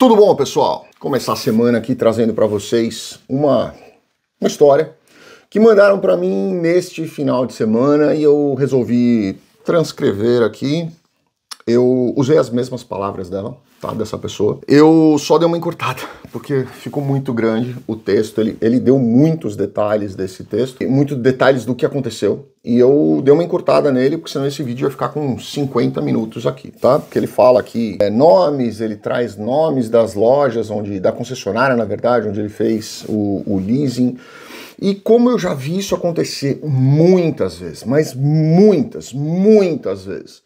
Tudo bom, pessoal? Começar a semana aqui trazendo para vocês uma, uma história que mandaram para mim neste final de semana e eu resolvi transcrever aqui eu usei as mesmas palavras dela, tá? Dessa pessoa. Eu só dei uma encurtada, porque ficou muito grande o texto. Ele, ele deu muitos detalhes desse texto, muitos detalhes do que aconteceu. E eu dei uma encurtada nele, porque senão esse vídeo ia ficar com 50 minutos aqui, tá? Porque ele fala aqui é, nomes, ele traz nomes das lojas, onde da concessionária, na verdade, onde ele fez o, o leasing. E como eu já vi isso acontecer muitas vezes, mas muitas, muitas vezes,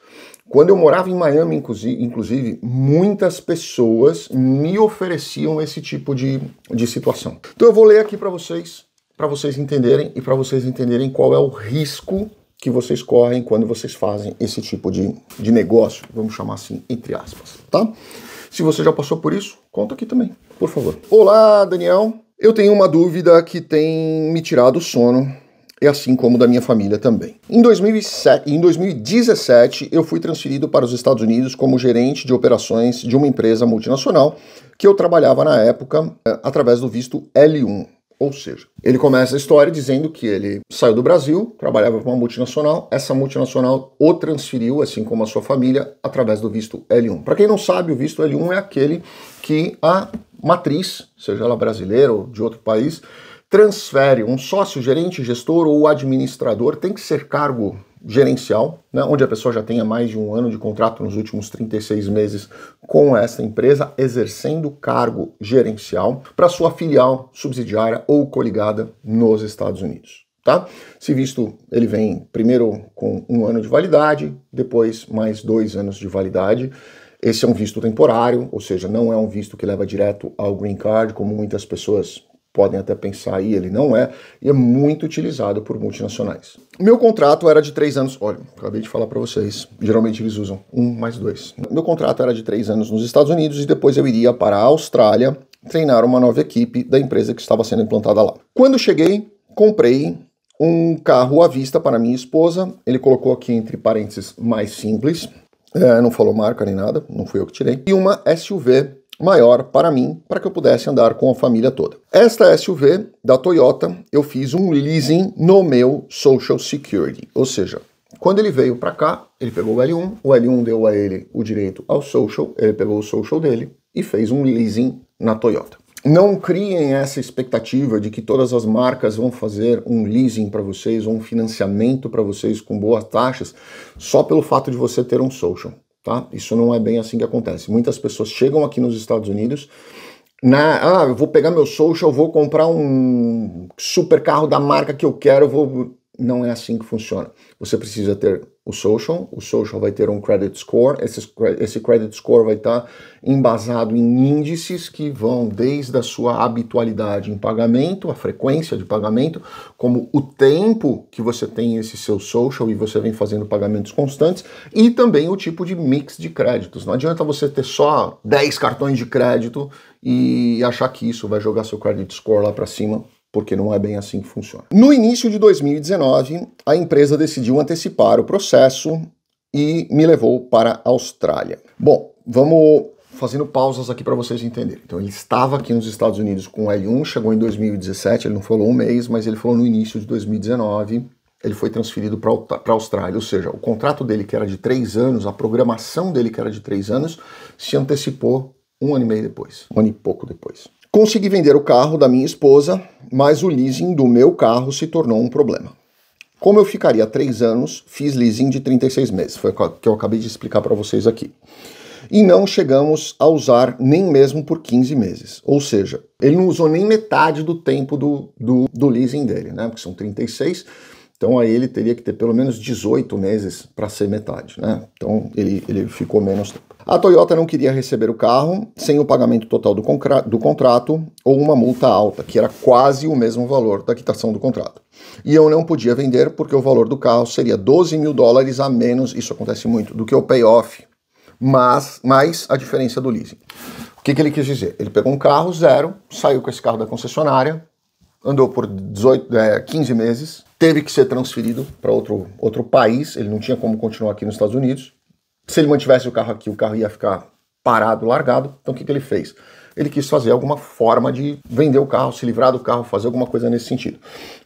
quando eu morava em Miami, inclusive, muitas pessoas me ofereciam esse tipo de, de situação. Então eu vou ler aqui para vocês, para vocês entenderem e para vocês entenderem qual é o risco que vocês correm quando vocês fazem esse tipo de, de negócio, vamos chamar assim, entre aspas, tá? Se você já passou por isso, conta aqui também, por favor. Olá, Daniel. Eu tenho uma dúvida que tem me tirado o sono e assim como da minha família também. Em, 2007, em 2017, eu fui transferido para os Estados Unidos como gerente de operações de uma empresa multinacional que eu trabalhava na época eh, através do visto L1. Ou seja, ele começa a história dizendo que ele saiu do Brasil, trabalhava com uma multinacional, essa multinacional o transferiu, assim como a sua família, através do visto L1. Para quem não sabe, o visto L1 é aquele que a matriz, seja ela brasileira ou de outro país, transfere um sócio, gerente, gestor ou administrador, tem que ser cargo gerencial, né, onde a pessoa já tenha mais de um ano de contrato nos últimos 36 meses com essa empresa, exercendo cargo gerencial para sua filial, subsidiária ou coligada nos Estados Unidos. Tá? Se visto, ele vem primeiro com um ano de validade, depois mais dois anos de validade. Esse é um visto temporário, ou seja, não é um visto que leva direto ao green card, como muitas pessoas podem até pensar aí, ele não é, e é muito utilizado por multinacionais. Meu contrato era de três anos, olha, acabei de falar para vocês, geralmente eles usam um mais dois. Meu contrato era de três anos nos Estados Unidos e depois eu iria para a Austrália treinar uma nova equipe da empresa que estava sendo implantada lá. Quando cheguei, comprei um carro à vista para minha esposa, ele colocou aqui entre parênteses mais simples, é, não falou marca nem nada, não fui eu que tirei, e uma SUV maior para mim, para que eu pudesse andar com a família toda. Esta SUV da Toyota, eu fiz um leasing no meu Social Security, ou seja, quando ele veio para cá, ele pegou o L1, o L1 deu a ele o direito ao Social, ele pegou o Social dele e fez um leasing na Toyota. Não criem essa expectativa de que todas as marcas vão fazer um leasing para vocês ou um financiamento para vocês com boas taxas só pelo fato de você ter um social tá? Isso não é bem assim que acontece. Muitas pessoas chegam aqui nos Estados Unidos na, ah, eu vou pegar meu social, vou comprar um super carro da marca que eu quero, vou não é assim que funciona. Você precisa ter o social, o social vai ter um credit score, esse, esse credit score vai estar tá embasado em índices que vão desde a sua habitualidade em pagamento, a frequência de pagamento, como o tempo que você tem esse seu social e você vem fazendo pagamentos constantes, e também o tipo de mix de créditos. Não adianta você ter só 10 cartões de crédito e achar que isso vai jogar seu credit score lá para cima, porque não é bem assim que funciona. No início de 2019, a empresa decidiu antecipar o processo e me levou para a Austrália. Bom, vamos fazendo pausas aqui para vocês entenderem. Então, ele estava aqui nos Estados Unidos com L1, chegou em 2017, ele não falou um mês, mas ele falou no início de 2019. Ele foi transferido para a Austrália, ou seja, o contrato dele, que era de três anos, a programação dele, que era de três anos, se antecipou um ano e meio depois, um ano e pouco depois. Consegui vender o carro da minha esposa, mas o leasing do meu carro se tornou um problema. Como eu ficaria três anos, fiz leasing de 36 meses, foi o que eu acabei de explicar para vocês aqui. E não chegamos a usar nem mesmo por 15 meses. Ou seja, ele não usou nem metade do tempo do, do, do leasing dele, né? Porque são 36, então aí ele teria que ter pelo menos 18 meses para ser metade, né? Então ele, ele ficou menos tempo. A Toyota não queria receber o carro sem o pagamento total do, do, contrato ou uma multa alta, que era quase o mesmo valor da quitação do contrato. E eu não podia vender porque o valor do carro seria 12 mil dólares a menos, isso acontece muito, do que o payoff, mas mais a diferença do leasing. O que, que ele quis dizer? Ele pegou um carro zero, saiu com esse carro da concessionária, andou por 18, é, 15 meses, teve que ser transferido para outro, outro país, ele não tinha como continuar aqui nos Estados Unidos se ele mantivesse o carro aqui, o carro ia ficar parado, largado. Então o que, que ele fez? Ele quis fazer alguma forma de vender o carro, se livrar do carro, fazer alguma coisa nesse sentido.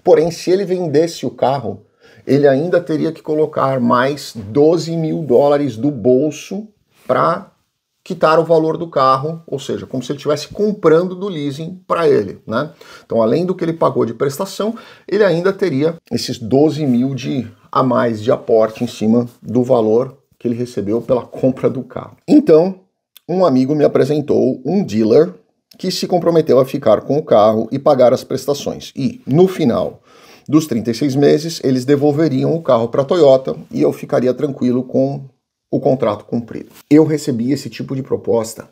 Porém, se ele vendesse o carro, ele ainda teria que colocar mais 12 mil dólares do bolso para quitar o valor do carro, ou seja, como se ele estivesse comprando do leasing para ele, né? Então, além do que ele pagou de prestação, ele ainda teria esses 12 mil de a mais de aporte em cima do valor que ele recebeu pela compra do carro. Então, um amigo me apresentou um dealer que se comprometeu a ficar com o carro e pagar as prestações. E, no final dos 36 meses, eles devolveriam o carro para a Toyota e eu ficaria tranquilo com o contrato cumprido. Eu recebi esse tipo de proposta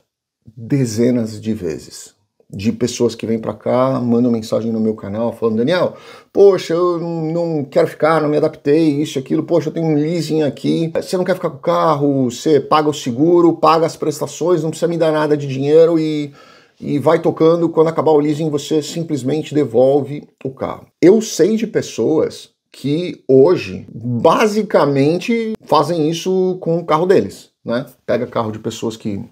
dezenas de vezes de pessoas que vêm para cá, mandam mensagem no meu canal falando: Daniel, poxa, eu não quero ficar, não me adaptei, isso, aquilo, poxa, eu tenho um leasing aqui, você não quer ficar com o carro, você paga o seguro, paga as prestações, não precisa me dar nada de dinheiro e. E vai tocando, quando acabar o leasing, você simplesmente devolve o carro. Eu sei de pessoas que hoje basicamente fazem isso com o carro deles, né? Pega carro de pessoas que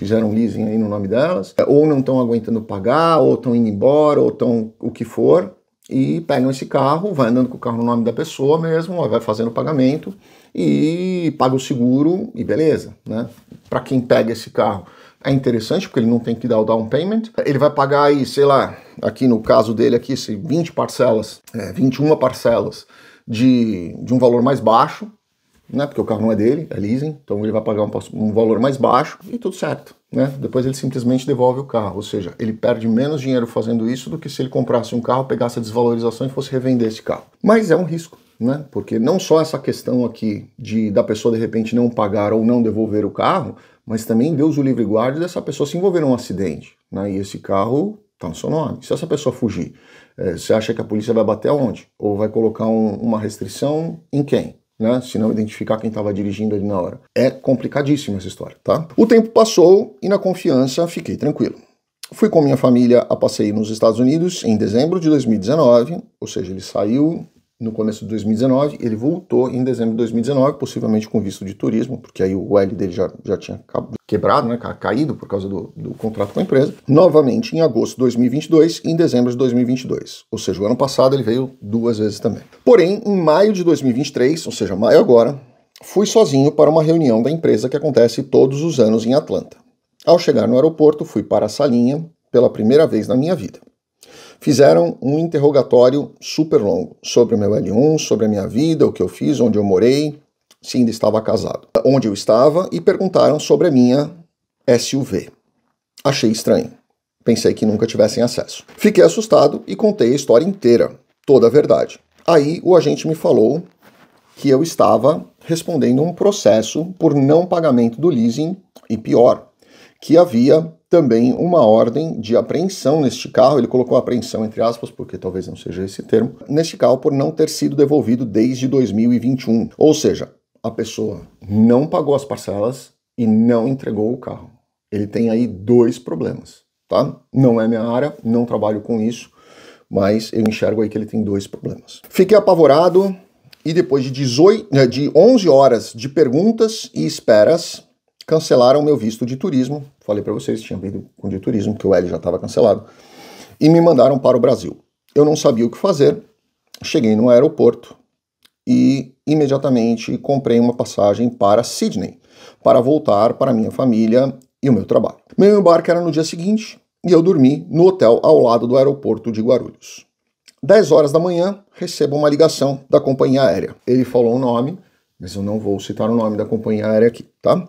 fizeram leasing aí no nome delas, é, ou não estão aguentando pagar, ou estão indo embora, ou estão o que for, e pegam esse carro, vai andando com o carro no nome da pessoa mesmo, vai fazendo o pagamento e paga o seguro e beleza, né? Para quem pega esse carro é interessante porque ele não tem que dar o down payment. Ele vai pagar aí, sei lá, aqui no caso dele aqui, 20 parcelas, é, 21 parcelas de, de um valor mais baixo, né? Porque o carro não é dele, é leasing, então ele vai pagar um, um, valor mais baixo e tudo certo, né? Depois ele simplesmente devolve o carro, ou seja, ele perde menos dinheiro fazendo isso do que se ele comprasse um carro, pegasse a desvalorização e fosse revender esse carro. Mas é um risco, né? Porque não só essa questão aqui de da pessoa de repente não pagar ou não devolver o carro, mas também Deus o livre guarde dessa pessoa se envolver num acidente, né? E esse carro tá no seu nome. Se essa pessoa fugir, é, você acha que a polícia vai bater aonde? Ou vai colocar um, uma restrição em quem? né? Se não identificar quem estava dirigindo ali na hora. É complicadíssima essa história, tá? O tempo passou e na confiança fiquei tranquilo. Fui com minha família a passeio nos Estados Unidos em dezembro de 2019, ou seja, ele saiu no começo de 2019, ele voltou em dezembro de 2019, possivelmente com visto de turismo, porque aí o L dele já, já tinha quebrado, né, caído por causa do, do contrato com a empresa. Novamente em agosto de 2022 e em dezembro de 2022. Ou seja, o ano passado ele veio duas vezes também. Porém, em maio de 2023, ou seja, maio agora, fui sozinho para uma reunião da empresa que acontece todos os anos em Atlanta. Ao chegar no aeroporto, fui para a salinha pela primeira vez na minha vida. Fizeram um interrogatório super longo sobre o meu L1, sobre a minha vida, o que eu fiz, onde eu morei, se ainda estava casado, onde eu estava e perguntaram sobre a minha SUV. Achei estranho. Pensei que nunca tivessem acesso. Fiquei assustado e contei a história inteira, toda a verdade. Aí o agente me falou que eu estava respondendo um processo por não pagamento do leasing e pior, que havia também uma ordem de apreensão neste carro. Ele colocou apreensão entre aspas, porque talvez não seja esse termo, neste carro por não ter sido devolvido desde 2021. Ou seja, a pessoa não pagou as parcelas e não entregou o carro. Ele tem aí dois problemas, tá? Não é minha área, não trabalho com isso, mas eu enxergo aí que ele tem dois problemas. Fiquei apavorado e depois de, 18, eh, de 11 horas de perguntas e esperas, cancelaram meu visto de turismo. Falei para vocês, tinha vindo com de turismo, que o L já estava cancelado. E me mandaram para o Brasil. Eu não sabia o que fazer. Cheguei no aeroporto e imediatamente comprei uma passagem para Sydney, para voltar para minha família e o meu trabalho. Meu embarque era no dia seguinte e eu dormi no hotel ao lado do aeroporto de Guarulhos. 10 horas da manhã, recebo uma ligação da companhia aérea. Ele falou o um nome, mas eu não vou citar o nome da companhia aérea aqui, tá?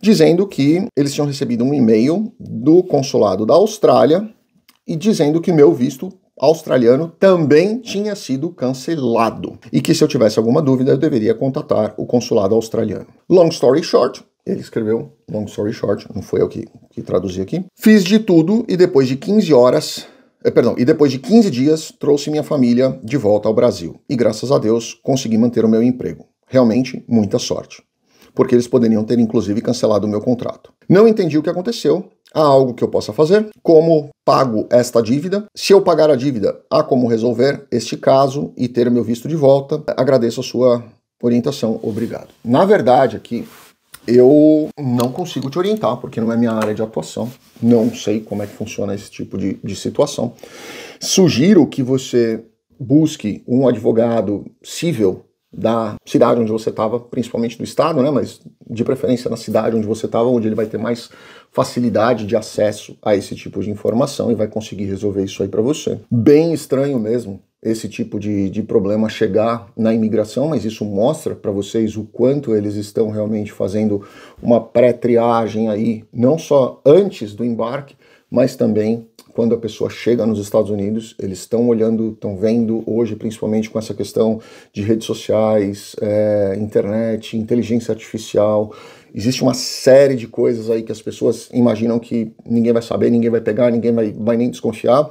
dizendo que eles tinham recebido um e-mail do consulado da Austrália e dizendo que meu visto australiano também tinha sido cancelado e que se eu tivesse alguma dúvida eu deveria contatar o consulado australiano. Long story short, ele escreveu, long story short, não foi eu que, que traduzi aqui. Fiz de tudo e depois de 15 horas eh, perdão, e depois de 15 dias trouxe minha família de volta ao Brasil. E graças a Deus consegui manter o meu emprego. Realmente, muita sorte porque eles poderiam ter inclusive cancelado o meu contrato. Não entendi o que aconteceu. Há algo que eu possa fazer? Como pago esta dívida? Se eu pagar a dívida, há como resolver este caso e ter meu visto de volta? Agradeço a sua orientação, obrigado. Na verdade, aqui eu não consigo te orientar, porque não é minha área de atuação. Não sei como é que funciona esse tipo de, de situação. Sugiro que você busque um advogado civil da cidade onde você estava, principalmente do estado, né? Mas de preferência na cidade onde você estava, onde ele vai ter mais facilidade de acesso a esse tipo de informação e vai conseguir resolver isso aí para você. Bem estranho mesmo esse tipo de, de problema chegar na imigração, mas isso mostra para vocês o quanto eles estão realmente fazendo uma pré-triagem aí, não só antes do embarque, mas também quando a pessoa chega nos Estados Unidos, eles estão olhando, estão vendo hoje, principalmente com essa questão de redes sociais, é, internet, inteligência artificial. Existe uma série de coisas aí que as pessoas imaginam que ninguém vai saber, ninguém vai pegar, ninguém vai, vai nem desconfiar,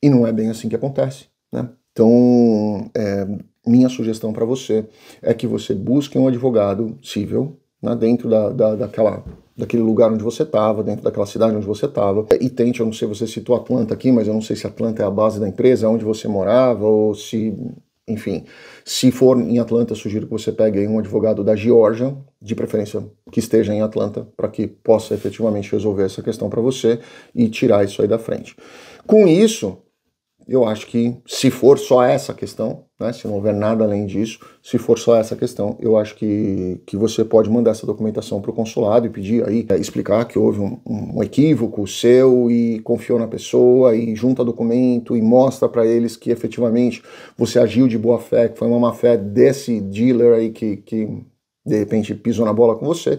e não é bem assim que acontece, né? Então, é, minha sugestão para você é que você busque um advogado civil, né, dentro da, da, daquela daquele lugar onde você estava, dentro daquela cidade onde você estava. É, e tente, eu não sei, você citou Atlanta aqui, mas eu não sei se Atlanta é a base da empresa, onde você morava, ou se. Enfim, se for em Atlanta, sugiro que você pegue um advogado da Geórgia, de preferência que esteja em Atlanta, para que possa efetivamente resolver essa questão para você e tirar isso aí da frente. Com isso, eu acho que se for só essa questão, né? Se não houver nada além disso, se for só essa questão, eu acho que, que você pode mandar essa documentação para o consulado e pedir aí, é, explicar que houve um, um, equívoco seu e confiou na pessoa e junta documento e mostra para eles que efetivamente você agiu de boa fé, que foi uma má fé desse dealer aí que, que de repente pisou na bola com você.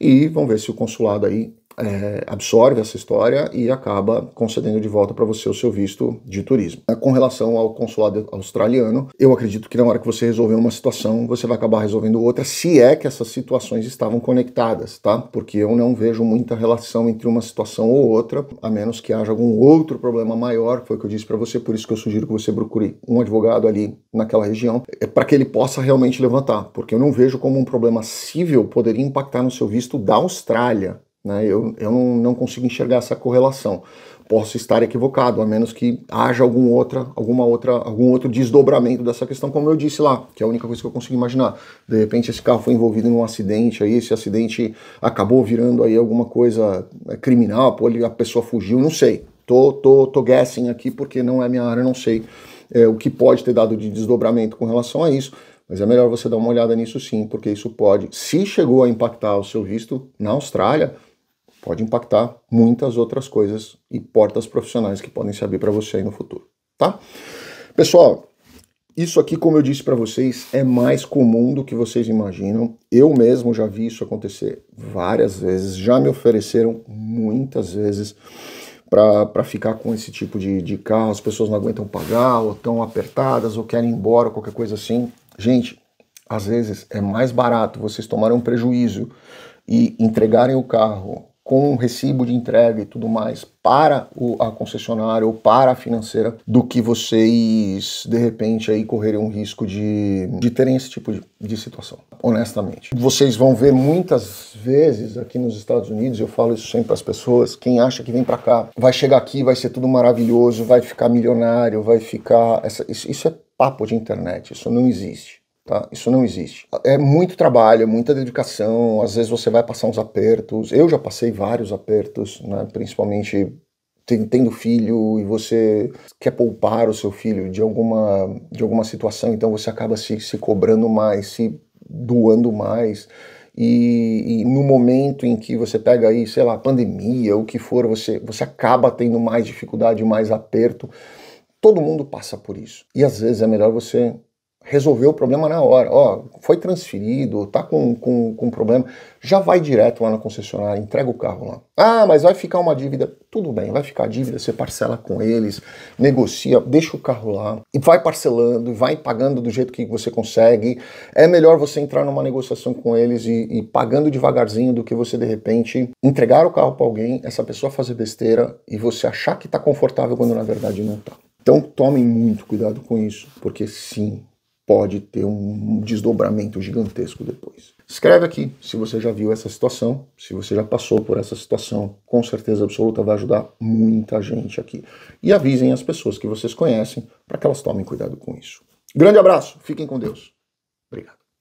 E vamos ver se o consulado aí é, absorve essa história e acaba concedendo de volta para você o seu visto de turismo. É, com relação ao consulado australiano, eu acredito que na hora que você resolver uma situação, você vai acabar resolvendo outra, se é que essas situações estavam conectadas, tá? Porque eu não vejo muita relação entre uma situação ou outra, a menos que haja algum outro problema maior, foi o que eu disse para você, por isso que eu sugiro que você procure um advogado ali naquela região, é, para que ele possa realmente levantar, porque eu não vejo como um problema civil poderia impactar no seu visto da Austrália, né? Eu, eu não, não consigo enxergar essa correlação. Posso estar equivocado, a menos que haja algum, outra, alguma outra, algum outro desdobramento dessa questão, como eu disse lá, que é a única coisa que eu consigo imaginar. De repente esse carro foi envolvido em um acidente, aí esse acidente acabou virando aí alguma coisa é, criminal, pô, a pessoa fugiu, não sei. Tô, tô, tô guessing aqui porque não é minha área, não sei é, o que pode ter dado de desdobramento com relação a isso. Mas é melhor você dar uma olhada nisso sim, porque isso pode, se chegou a impactar o seu visto na Austrália, pode impactar muitas outras coisas e portas profissionais que podem se abrir para você aí no futuro, tá? Pessoal, isso aqui, como eu disse para vocês, é mais comum do que vocês imaginam. Eu mesmo já vi isso acontecer várias vezes, já me ofereceram muitas vezes para ficar com esse tipo de, de carro. As pessoas não aguentam pagar, ou estão apertadas, ou querem ir embora, qualquer coisa assim. Gente, às vezes é mais barato vocês tomarem um prejuízo e entregarem o carro com um recibo de entrega e tudo mais para o, a concessionária ou para a financeira do que vocês de repente aí correrem um risco de, de terem esse tipo de, de situação, honestamente. Vocês vão ver muitas vezes aqui nos Estados Unidos, eu falo isso sempre para as pessoas, quem acha que vem para cá, vai chegar aqui, vai ser tudo maravilhoso, vai ficar milionário, vai ficar... Essa, isso, isso é papo de internet, isso não existe. Tá? Isso não existe. É muito trabalho, é muita dedicação. Às vezes você vai passar uns apertos. Eu já passei vários apertos, né? principalmente tendo filho e você quer poupar o seu filho de alguma, de alguma situação, então você acaba se, se cobrando mais, se doando mais. E, e, no momento em que você pega aí, sei lá, pandemia, o que for, você, você acaba tendo mais dificuldade, mais aperto. Todo mundo passa por isso. E às vezes é melhor você resolver o problema na hora. Ó, foi transferido, tá com, com, com problema, já vai direto lá na concessionária, entrega o carro lá. Ah, mas vai ficar uma dívida. Tudo bem, vai ficar dívida, você parcela com eles, negocia, deixa o carro lá e vai parcelando, vai pagando do jeito que você consegue. É melhor você entrar numa negociação com eles e, e pagando devagarzinho do que você de repente entregar o carro para alguém, essa pessoa fazer besteira e você achar que tá confortável quando na verdade não tá. Então tomem muito cuidado com isso, porque sim, pode ter um desdobramento gigantesco depois. Escreve aqui se você já viu essa situação, se você já passou por essa situação, com certeza absoluta vai ajudar muita gente aqui. E avisem as pessoas que vocês conhecem para que elas tomem cuidado com isso. Grande abraço, fiquem com Deus. Obrigado.